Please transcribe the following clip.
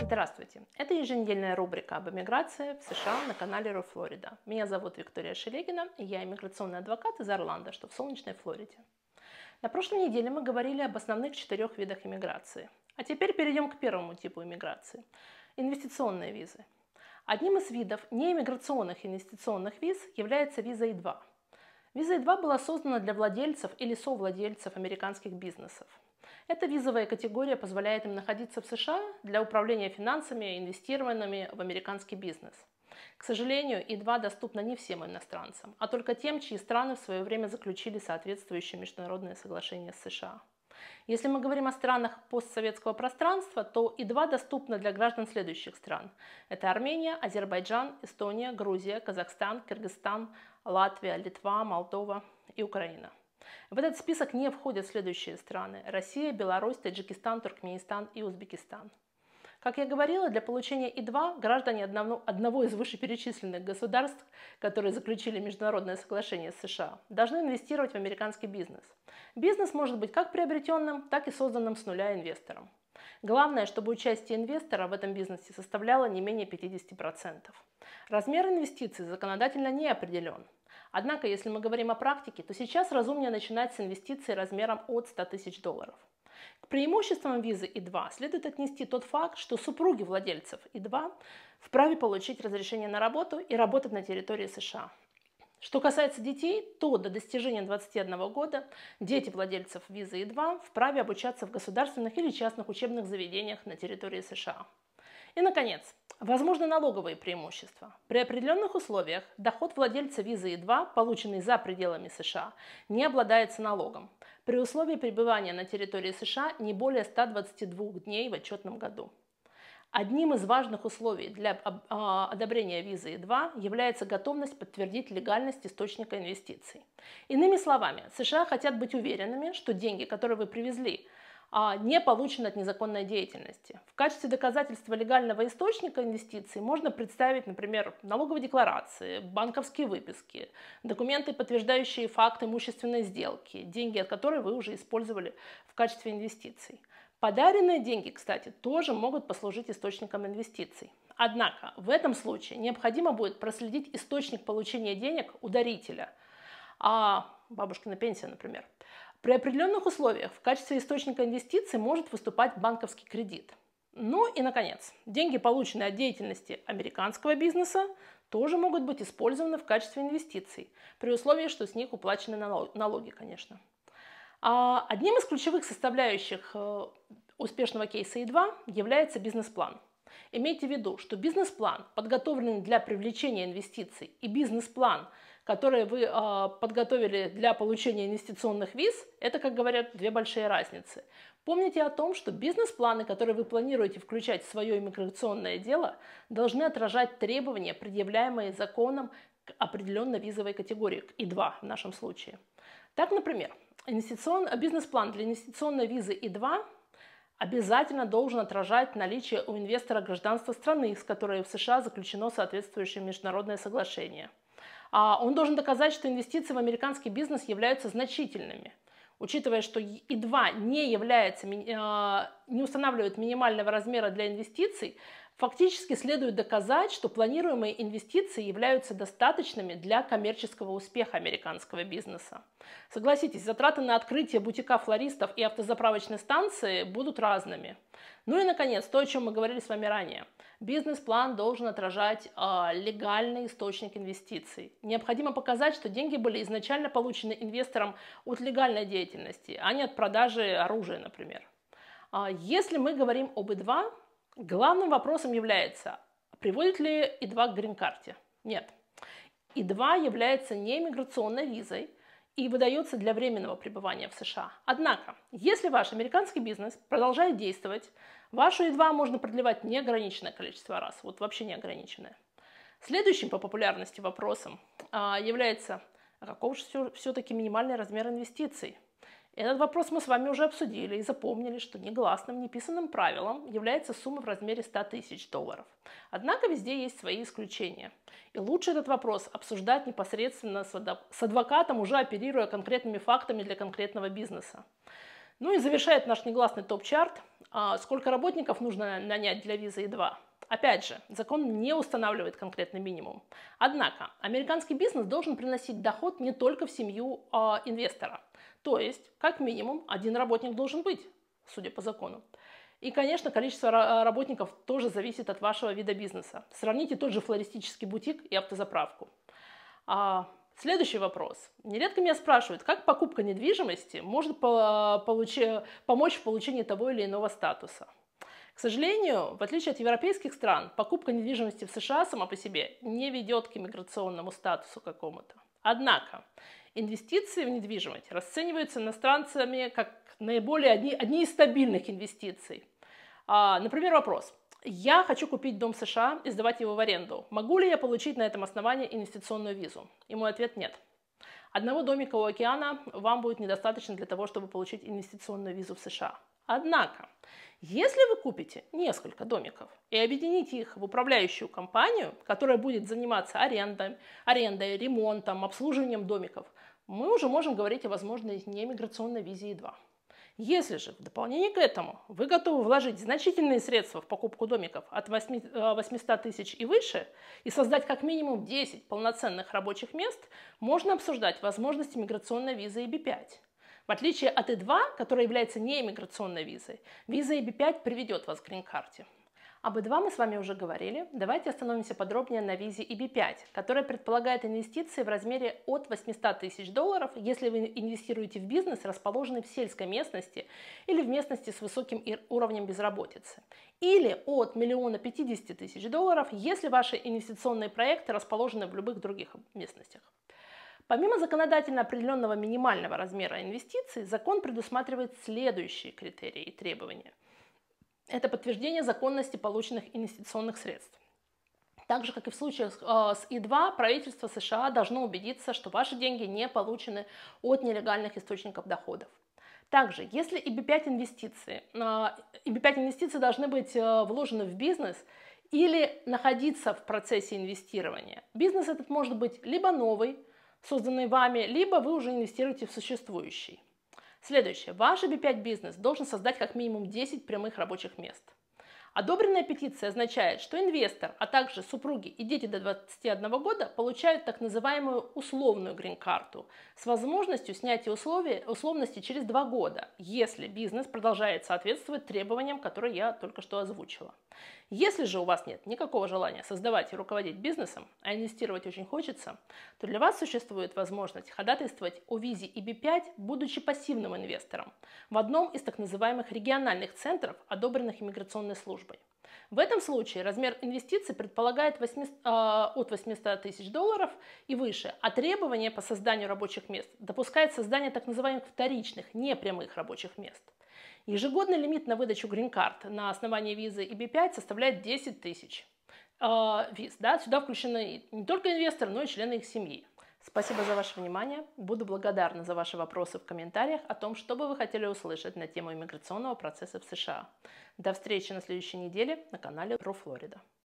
Здравствуйте! Это еженедельная рубрика об эмиграции в США на канале Ру Флорида. Меня зовут Виктория Шелегина, и я иммиграционный адвокат из Орландо, что в солнечной Флориде. На прошлой неделе мы говорили об основных четырех видах иммиграции. А теперь перейдем к первому типу иммиграции – инвестиционные визы. Одним из видов неиммиграционных инвестиционных виз является виза И-2 – Виза E2 была создана для владельцев или совладельцев американских бизнесов. Эта визовая категория позволяет им находиться в США для управления финансами, инвестированными в американский бизнес. К сожалению, И-2 доступна не всем иностранцам, а только тем, чьи страны в свое время заключили соответствующие международные соглашения с США. Если мы говорим о странах постсоветского пространства, то и два доступны для граждан следующих стран. Это Армения, Азербайджан, Эстония, Грузия, Казахстан, Кыргызстан, Латвия, Литва, Молдова и Украина. В этот список не входят следующие страны – Россия, Беларусь, Таджикистан, Туркменистан и Узбекистан – как я говорила, для получения И-2 граждане одного, одного из вышеперечисленных государств, которые заключили международное соглашение с США, должны инвестировать в американский бизнес. Бизнес может быть как приобретенным, так и созданным с нуля инвестором. Главное, чтобы участие инвестора в этом бизнесе составляло не менее 50%. Размер инвестиций законодательно не определен. Однако, если мы говорим о практике, то сейчас разумнее начинать с инвестиций размером от 100 тысяч долларов – преимуществом визы И-2 следует отнести тот факт, что супруги владельцев И-2 вправе получить разрешение на работу и работать на территории США. Что касается детей, то до достижения 21 года дети владельцев визы И-2 вправе обучаться в государственных или частных учебных заведениях на территории США. И, наконец, возможны налоговые преимущества. При определенных условиях доход владельца визы E2, полученный за пределами США, не обладается налогом при условии пребывания на территории США не более 122 дней в отчетном году. Одним из важных условий для а, а, одобрения визы E2 является готовность подтвердить легальность источника инвестиций. Иными словами, США хотят быть уверенными, что деньги, которые вы привезли а, не получен от незаконной деятельности. В качестве доказательства легального источника инвестиций можно представить, например, налоговые декларации, банковские выписки, документы, подтверждающие факт имущественной сделки, деньги от которой вы уже использовали в качестве инвестиций. Подаренные деньги, кстати, тоже могут послужить источником инвестиций. Однако в этом случае необходимо будет проследить источник получения денег у дарителя, а бабушкина пенсия, например – при определенных условиях в качестве источника инвестиций может выступать банковский кредит. Ну и, наконец, деньги, полученные от деятельности американского бизнеса, тоже могут быть использованы в качестве инвестиций, при условии, что с них уплачены налоги, конечно. А одним из ключевых составляющих э, успешного кейса И2 является бизнес-план. Имейте в виду, что бизнес-план, подготовленный для привлечения инвестиций, и бизнес-план – которые вы а, подготовили для получения инвестиционных виз, это, как говорят, две большие разницы. Помните о том, что бизнес-планы, которые вы планируете включать в свое иммиграционное дело, должны отражать требования, предъявляемые законом к определенной визовой категории, к И2 в нашем случае. Так, например, инвестицион... бизнес-план для инвестиционной визы И2 обязательно должен отражать наличие у инвестора гражданства страны, с которой в США заключено соответствующее международное соглашение – а он должен доказать, что инвестиции в американский бизнес являются значительными. Учитывая, что И2 не, является, а, не устанавливает минимального размера для инвестиций, Фактически следует доказать, что планируемые инвестиции являются достаточными для коммерческого успеха американского бизнеса. Согласитесь, затраты на открытие бутика флористов и автозаправочной станции будут разными. Ну и, наконец, то, о чем мы говорили с вами ранее. Бизнес-план должен отражать э, легальный источник инвестиций. Необходимо показать, что деньги были изначально получены инвестором от легальной деятельности, а не от продажи оружия, например. А, если мы говорим об И2, Главным вопросом является, приводит ли И2 к грин-карте? Нет. И2 является не миграционной визой и выдается для временного пребывания в США. Однако, если ваш американский бизнес продолжает действовать, вашу И2 можно продлевать неограниченное количество раз, вот вообще неограниченное. Следующим по популярности вопросом а, является, а каков же все-таки минимальный размер инвестиций – этот вопрос мы с вами уже обсудили и запомнили, что негласным, неписанным правилом является сумма в размере 100 тысяч долларов. Однако везде есть свои исключения. И лучше этот вопрос обсуждать непосредственно с адвокатом, уже оперируя конкретными фактами для конкретного бизнеса. Ну и завершает наш негласный топ-чарт, а, сколько работников нужно нанять для визы и 2 Опять же, закон не устанавливает конкретный минимум. Однако, американский бизнес должен приносить доход не только в семью э, инвестора. То есть, как минимум, один работник должен быть, судя по закону. И, конечно, количество работников тоже зависит от вашего вида бизнеса. Сравните тот же флористический бутик и автозаправку. А, следующий вопрос. Нередко меня спрашивают, как покупка недвижимости может по получи, помочь в получении того или иного статуса сожалению, в отличие от европейских стран, покупка недвижимости в США сама по себе не ведет к иммиграционному статусу какому-то. Однако, инвестиции в недвижимость расцениваются иностранцами как наиболее одни, одни из стабильных инвестиций. А, например, вопрос. Я хочу купить дом в США и сдавать его в аренду. Могу ли я получить на этом основании инвестиционную визу? И мой ответ – нет. Одного домика у океана вам будет недостаточно для того, чтобы получить инвестиционную визу в США. Однако, если вы купите несколько домиков и объедините их в управляющую компанию, которая будет заниматься арендой, арендой ремонтом, обслуживанием домиков, мы уже можем говорить о возможной неэмиграционной визии 2. Если же в дополнение к этому вы готовы вложить значительные средства в покупку домиков от 800 э, тысяч и выше и создать как минимум 10 полноценных рабочих мест, можно обсуждать возможность миграционной визы EB-5. В отличие от E2, которая является неиммиграционной визой, виза EB5 приведет вас к грин-карте. Об E2 мы с вами уже говорили. Давайте остановимся подробнее на визе EB5, которая предполагает инвестиции в размере от 800 тысяч долларов, если вы инвестируете в бизнес, расположенный в сельской местности или в местности с высоким уровнем безработицы. Или от миллиона 50 тысяч долларов, если ваши инвестиционные проекты расположены в любых других местностях. Помимо законодательно определенного минимального размера инвестиций, закон предусматривает следующие критерии и требования. Это подтверждение законности полученных инвестиционных средств. Так же, как и в случае э, с И-2, правительство США должно убедиться, что ваши деньги не получены от нелегальных источников доходов. Также, если ИБ-5 инвестиции, э, ИБ-5 инвестиции должны быть э, вложены в бизнес или находиться в процессе инвестирования. Бизнес этот может быть либо новый, созданный вами, либо вы уже инвестируете в существующий. Следующее. Ваш B5 эм бизнес должен создать как минимум 10 прямых рабочих мест – Одобренная петиция означает, что инвестор, а также супруги и дети до 21 года получают так называемую условную грин-карту с возможностью снятия условий, условности через два года, если бизнес продолжает соответствовать требованиям, которые я только что озвучила. Если же у вас нет никакого желания создавать и руководить бизнесом, а инвестировать очень хочется, то для вас существует возможность ходатайствовать о визе eb 5 будучи пассивным инвестором в одном из так называемых региональных центров, одобренных иммиграционной службой службой. В этом случае размер инвестиций предполагает 800, э, а, от 800 тысяч долларов и выше, а требование по созданию рабочих мест допускает создание так называемых вторичных, непрямых рабочих мест. Ежегодный лимит на выдачу грин-карт на основании визы EB-5 составляет 10 тысяч э, виз. Да? Сюда включены не только инвесторы, но и члены их семьи. Спасибо за ваше внимание. Буду благодарна за ваши вопросы в комментариях о том, что бы вы хотели услышать на тему иммиграционного процесса в США. До встречи на следующей неделе на канале Ру Флорида.